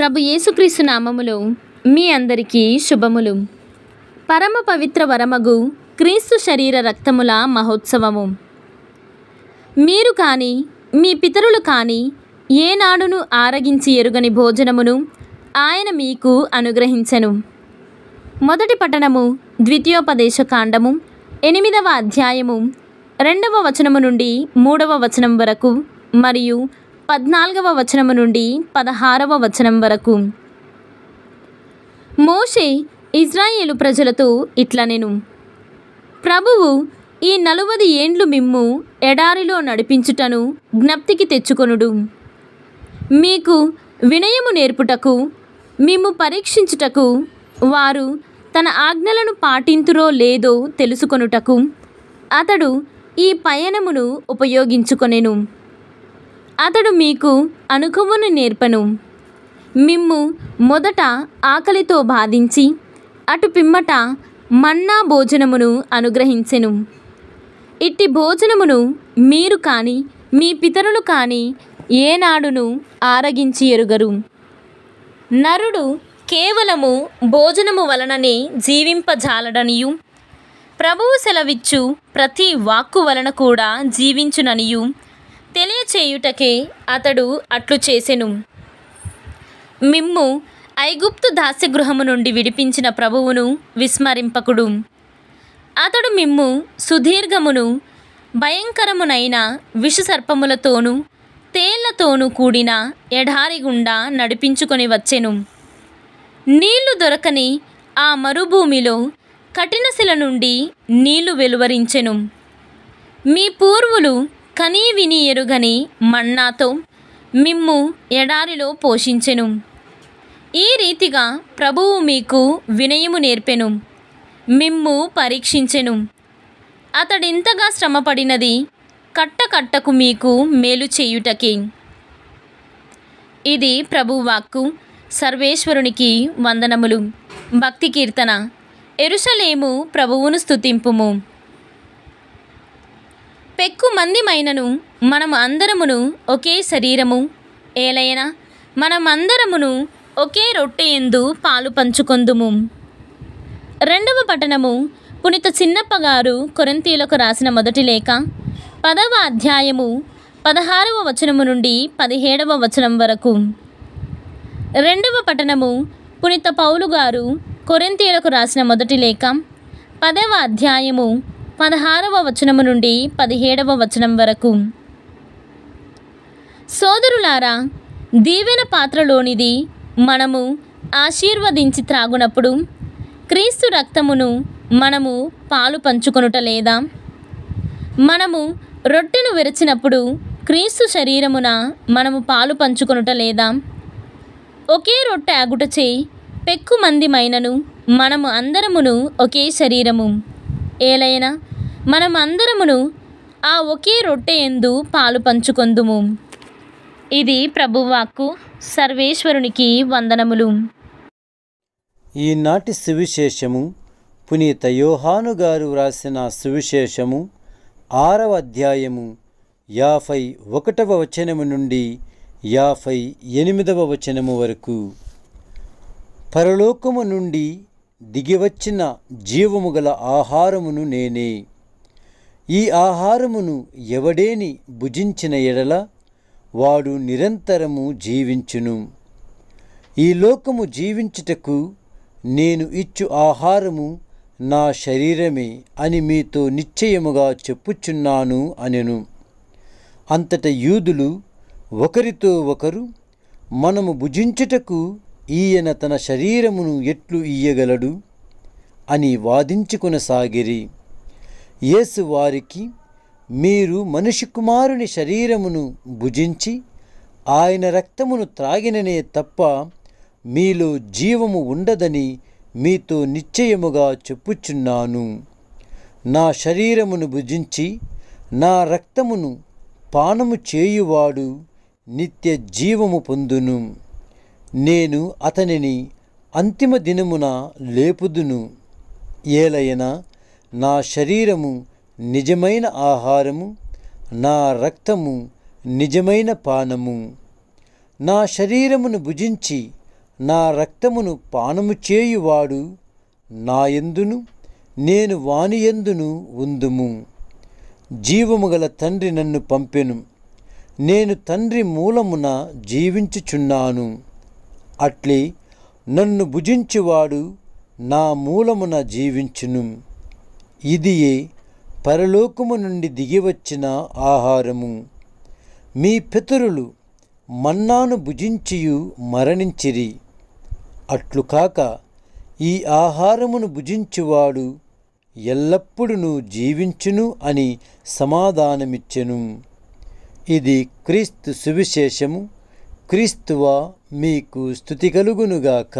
ప్రభు యేసుక్రీస్తు నామములో మీ అందరికీ శుభములు పరమ పవిత్ర వరమగు క్రీస్తు శరీర రక్తముల మహోత్సవము మీరు కానీ మీ పితరులు కానీ ఏనాడును ఆరగించి ఎరుగని భోజనమును ఆయన మీకు అనుగ్రహించను మొదటి పట్టణము ద్వితీయోపదేశ కాండము ఎనిమిదవ అధ్యాయము రెండవ వచనము నుండి మూడవ వచనం వరకు మరియు పద్నాలుగవ వచనము నుండి పదహారవ వచనం వరకు మోషే ఇజ్రాయేలు ప్రజలతో ఇట్లనెను నేను ప్రభువు ఈ నలువది ఏండ్లు మిమ్ము ఎడారిలో నడిపించుటను జ్ఞప్తికి తెచ్చుకొనుడు మీకు వినయము నేర్పుటకు మిమ్ము పరీక్షించుటకు వారు తన ఆజ్ఞలను పాటింతురో లేదో తెలుసుకొనుటకు అతడు ఈ పయనమును ఉపయోగించుకొనెను అతడు మీకు అణుకువును నేర్పను మిమ్ము మొదట ఆకలితో బాధించి అటు పిమ్మట మన్నా భోజనమును అనుగ్రహించెను ఇట్టి భోజనమును మీరు కానీ మీ పితరులు కానీ ఏనాడును ఆరగించి ఎరుగరు నరుడు కేవలము భోజనము వలననే జీవింపజాలడనియు ప్రభువు సెలవిచ్చు ప్రతి వాక్కు వలన కూడా జీవించుననియు తెలియచేయుటకే అతడు అట్లు చేసెను మిమ్ము ఐగుప్తు దాస్యగృహము నుండి విడిపించిన ప్రభువును విస్మరింపకుడు అతడు మిమ్ము సుదీర్ఘమును భయంకరమునైన విషసర్పములతోనూ తేళ్లతోనూ కూడిన ఎడారి గుండా నడిపించుకొని వచ్చెను నీళ్లు దొరకని ఆ మరుభూమిలో కఠినశిల నుండి నీళ్లు వెలువరించెను మీ పూర్వులు కనీ విని ఎరుగని మన్నాతో మిమ్ము ఎడారిలో పోషించెను ఈ రీతిగా ప్రభువు మీకు వినయము నేర్పెను మిమ్ము పరీక్షించెను అతడింతగా శ్రమపడినది కట్టకట్టకు మీకు మేలు చేయుటకే ఇది ప్రభువాక్కు సర్వేశ్వరునికి వందనములు భక్తి కీర్తన ఎరుసలేము ప్రభువును స్థుతింపుము పెక్కు మందిమైనను మనం అందరమును ఒకే శరీరము ఏలైనా మనమందరమును ఒకే రొట్టె ఎందు పాలు పంచుకొందుము రెండవ పట్టణము పునిత చిన్నప్పగారు కొరంతీలకు రాసిన మొదటి లేఖ పదవ అధ్యాయము పదహారవ వచనము నుండి పదిహేడవ వచనం వరకు రెండవ పట్టణము పునిత పౌలు గారు కొరింతీయులకు రాసిన మొదటి లేఖ పదవ అధ్యాయము పదహారవ వచనము నుండి పదిహేడవ వచనం వరకు సోదరులారా దీవెన పాత్రలోనిది మనము ఆశీర్వదించి త్రాగునప్పుడు క్రీస్తు రక్తమును మనము పాలు పంచుకొనుట లేదా మనము రొట్టెను విరచినప్పుడు క్రీస్తు శరీరమున మనము పాలు పంచుకొనుట లేదా ఒకే రొట్టె అగుటచే పెక్కు మందిమైనను మనము అందరమును ఒకే శరీరము ఏలైనా మనమందరమును ఆ ఒకే రొట్టె ఎందు పాలు పంచుకొందుము ఇది ప్రభువాక్కు సర్వేశ్వరునికి వందనములు ఈనాటి సువిశేషము పునీత యోహాను గారు వ్రాసిన సువిశేషము ఆరవ అధ్యాయము యాఫై ఒకటవ వచనము నుండి యాఫై ఎనిమిదవ వచనము వరకు పరలోకము నుండి దిగివచ్చిన జీవము గల ఆహారమును నేనే ఈ ఆహారమును ఎవడేని భుజించిన ఎడల వాడు నిరంతరము జీవించును ఈ లోకము జీవించుటకు నేను ఇచ్చు ఆహారము నా శరీరమే అని మీతో నిశ్చయముగా చెప్పుచున్నాను అనెను అంతట యూదులు ఒకరితో ఒకరు మనము భుజించుటకు ఈయన తన శరీరమును ఎట్లు ఇయ్యగలడు అని వాదించుకొనసాగిరి యేసు వారికి మీరు మనిషి కుమారుని శరీరమును భుజించి ఆయన రక్తమును త్రాగిననే తప్ప మీలో జీవము ఉండదని మీతో నిశ్చయముగా చెప్పుచున్నాను నా శరీరమును భుజించి నా రక్తమును పానము చేయువాడు నిత్య జీవము పొందును నేను అతనిని అంతిమ దినమున లేపుదును ఏలైనా నా శరీరము నిజమైన ఆహారము నా రక్తము నిజమైన పానము నా శరీరమును భుజించి నా రక్తమును పానము చేయువాడు నా ఎందును నేను వాని ఉందుము జీవము గల తండ్రి నన్ను పంపెను నేను తండ్రి మూలమున జీవించుచున్నాను అట్లే నన్ను భుజించువాడు నా మూలమున జీవించును ఇది పరలోకము నుండి దిగివచ్చిన ఆహారము మీ పితరులు మన్నాను భుజించియు మరణించిరి అట్లు కాక ఈ ఆహారమును భుజించువాడు ఎల్లప్పుడూ జీవించును అని సమాధానమిచ్చెను ఇది క్రీస్తు సువిశేషము క్రీస్తువా మీకు స్థుతి కలుగునుగాక